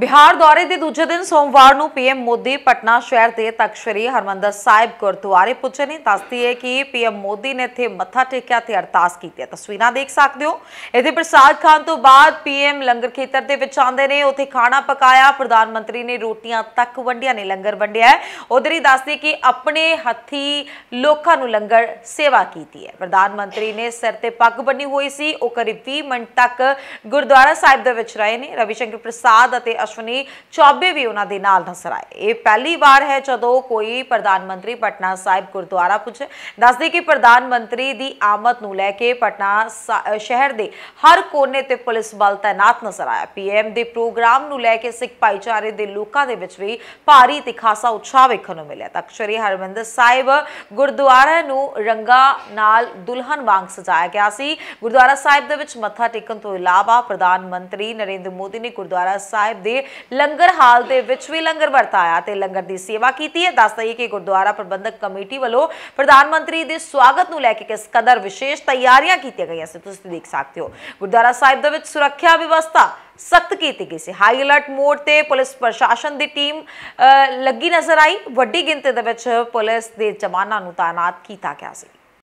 ਬਿਹਾਰ ਦੌਰੇ ਦੇ ਦੂਜੇ ਦਿਨ ਸੋਮਵਾਰ ਨੂੰ ਪੀਐਮ ਮੋਦੀ ਪਟਨਾ ਸ਼ਹਿਰ ਦੇ ਤਖਸ਼ਰੀ ਹਰਮੰਦਰ ਸਾਹਿਬ ਗੁਰਦੁਆਰੇ ਪੁੱਜੇ ਨੇ ਦੱਸਦੀ ਹੈ ਕਿ ਪੀਐਮ ਮੋਦੀ ਨੇ ਇੱਥੇ ਮੱਥਾ ਟੇਕਿਆ ਤੇ ਅਰਦਾਸ ਕੀਤੀ ਤਸਵੀਰਾਂ ਦੇਖ ਸਕਦੇ ਹੋ ਇੱਥੇ ਪ੍ਰਸਾਦ ਖਾਣ ਤੋਂ ਬਾਅਦ ਪੀਐਮ ਲੰਗਰ ਖੇਤਰ ਦੇ ਵਿੱਚ ਆਉਂਦੇ ਨੇ ਉੱਥੇ ਖਾਣਾ ਪਕਾਇਆ ਪ੍ਰਧਾਨ ਮੰਤਰੀ ਨੇ ਰੋਟੀਆਂ ਤੱਕ ਵੰਡੀਆਂ ਨੇ ਲੰਗਰ ਵੰਡਿਆ ਉਧਰ ਹੀ ਦੱਸਦੀ ਕਿ ਆਪਣੇ ਹੱਥੀ ਲੋਕਾਂ ਨੂੰ ਲੰਗਰ ਸੇਵਾ ਕੀਤੀ ਹੈ ਪ੍ਰਧਾਨ ਮੰਤਰੀ ਨੇ ਸਿਰ ਤੇ ਪੱਗ ਬੰਨੀ ਹੋਈ ਸੀ ਉਹ ਕਰੀਬ 20 ਮਿੰਟ ਤੱਕ ਗੁਰਦੁਆਰਾ ਸਾਹਿਬ ਦੇ ਵਿੱਚ ਰਹੇ ਨੇ ਰਵੀ ਸ਼ੰਕਰ ਪ੍ਰਸਾਦ ਅਤੇ ਅਸ਼ਵਨੀ ਚਾਬੇ ਵੀ ਉਹਨਾਂ ਦੇ ਨਾਲ ਨਜ਼ਰ ਆਏ ਇਹ ਪਹਿਲੀ ਵਾਰ ਹੈ ਜਦੋਂ ਕੋਈ ਪ੍ਰਧਾਨ ਮੰਤਰੀ ਪਟਨਾ ਸਾਹਿਬ ਗੁਰਦੁਆਰਾ ਪੁੱਜੇ ਦੱਸਦੇ ਕਿ ਪ੍ਰਧਾਨ ਮੰਤਰੀ ਦੀ ਆਮਦ ਨੂੰ ਲੈ ਕੇ ਪਟਨਾ ਸ਼ਹਿਰ ਦੇ ਹਰ ਕੋਨੇ ਤੇ ਪੁਲਿਸ ਬਲ ਤਾਇਨਾਤ ਨਜ਼ਰ ਆਇਆ ਪੀਐਮ ਦੇ ਪ੍ਰੋਗਰਾਮ ਨੂੰ ਲੈ ਕੇ ਸਿੱਖ ਭਾਈਚਾਰੇ ਦੇ ਲੋਕਾਂ ਦੇ ਵਿੱਚ ਵੀ ਭਾਰੀ ਤੇ ਖਾਸਾ ਉਤਸ਼ਾਹ ਵੇਖਣ ਨੂੰ ਮਿਲਿਆ ਤਾਂ ਸ਼੍ਰੀ ਹਰਮੰਦਰ ਸਾਹਿਬ ਗੁਰਦੁਆਰਾ ਨੂੰ ਰੰਗਾ ਨਾਲ ਦੁਲਹਨ ਵਾਂਗ ਸਜਾਇਆ ਗਿਆ ਸੀ ਗੁਰਦੁਆਰਾ ਸਾਹਿਬ ਦੇ ਵਿੱਚ ਮੱਥਾ ਟੇਕਣ ਤੋਂ ਇਲਾਵਾ ਪ੍ਰਧਾਨ ਮੰਤਰੀ ਨਰਿੰਦਰ ਮੋਦੀ ਨੇ ਗੁਰਦੁਆਰਾ ਸਾਹਿਬ ਦੇ ਦੇ ਲੰਗਰ ਹਾਲ ਦੇ ਵਿੱਚ ਵੀ ਲੰਗਰ ਵਰਤਾਇਆ ਤੇ ਲੰਗਰ ਦੀ ਸੇਵਾ ਕੀਤੀ ਹੈ ਦੱਸ ਦਈਏ ਕਿ ਗੁਰਦੁਆਰਾ ਪ੍ਰਬੰਧਕ ਕਮੇਟੀ ਵੱਲੋਂ ਪ੍ਰਧਾਨ ਮੰਤਰੀ ਦੇ ਸਵਾਗਤ ਨੂੰ ਲੈ ਕੇ ਕਿਸ ਕਦਰ ਵਿਸ਼ੇਸ਼ ਤਿਆਰੀਆਂ ਕੀਤੀਆਂ ਗਈਆਂ ਸੀ ਤੁਸੀਂ ਦੇਖ ਸਕਦੇ ਹੋ ਗੁਰਦੁਆਰਾ ਸਾਹਿਬ ਦੇ ਵਿੱਚ ਸੁਰੱਖਿਆ ਵਿਵਸਥਾ ਸਖਤ ਕੀਤੀ ਗਈ ਸੀ ਹਾਈ ਅਲਰਟ ਮੋਡ ਤੇ ਪੁਲਿਸ ਪ੍ਰਸ਼ਾਸਨ ਦੀ ਟੀਮ ਲੱਗੀ ਨਜ਼ਰ ਆਈ ਵੱਡੀ ਗਿਣਤੀ ਦੇ ਵਿੱਚ ਪੁਲਿਸ ਦੇ ਜਵਾਨਾਂ ਨੂੰ ਤਾਇਨਾਤ ਕੀਤਾ ਗਿਆ ਸੀ